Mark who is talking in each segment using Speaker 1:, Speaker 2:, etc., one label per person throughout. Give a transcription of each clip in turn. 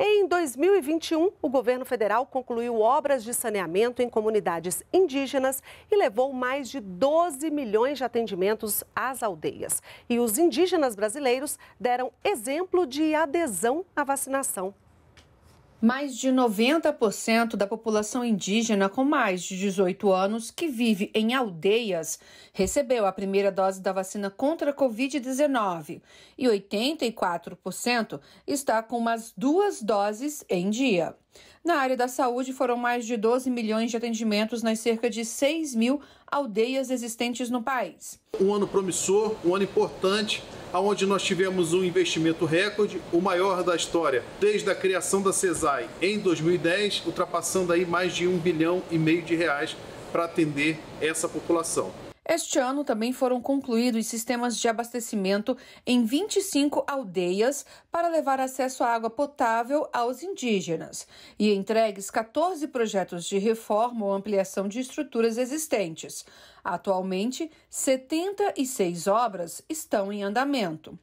Speaker 1: Em 2021, o governo federal concluiu obras de saneamento em comunidades indígenas e levou mais de 12 milhões de atendimentos às aldeias. E os indígenas brasileiros deram exemplo de adesão à vacinação mais de 90% da população indígena com mais de
Speaker 2: 18 anos que vive em aldeias recebeu a primeira dose da vacina contra a Covid-19 e 84% está com umas duas doses em dia. Na área da saúde, foram mais de 12 milhões de atendimentos nas cerca de 6 mil aldeias existentes no país.
Speaker 3: Um ano promissor, um ano importante onde nós tivemos um investimento recorde, o maior da história, desde a criação da CESAR em 2010, ultrapassando aí mais de um bilhão e meio de reais para atender essa população.
Speaker 2: Este ano também foram concluídos sistemas de abastecimento em 25 aldeias para levar acesso à água potável aos indígenas e entregues 14 projetos de reforma ou ampliação de estruturas existentes. Atualmente, 76 obras estão em andamento.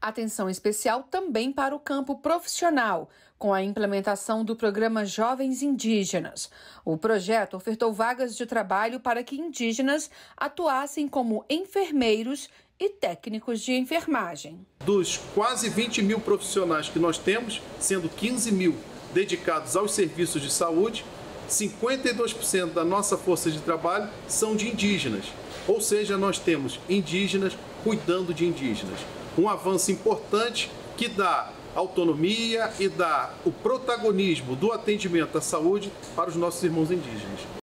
Speaker 2: Atenção especial também para o campo profissional, com a implementação do programa Jovens Indígenas. O projeto ofertou vagas de trabalho para que indígenas atuassem como enfermeiros e técnicos de enfermagem.
Speaker 3: Dos quase 20 mil profissionais que nós temos, sendo 15 mil dedicados aos serviços de saúde, 52% da nossa força de trabalho são de indígenas. Ou seja, nós temos indígenas cuidando de indígenas um avanço importante que dá autonomia e dá o protagonismo do atendimento à saúde para os nossos irmãos indígenas.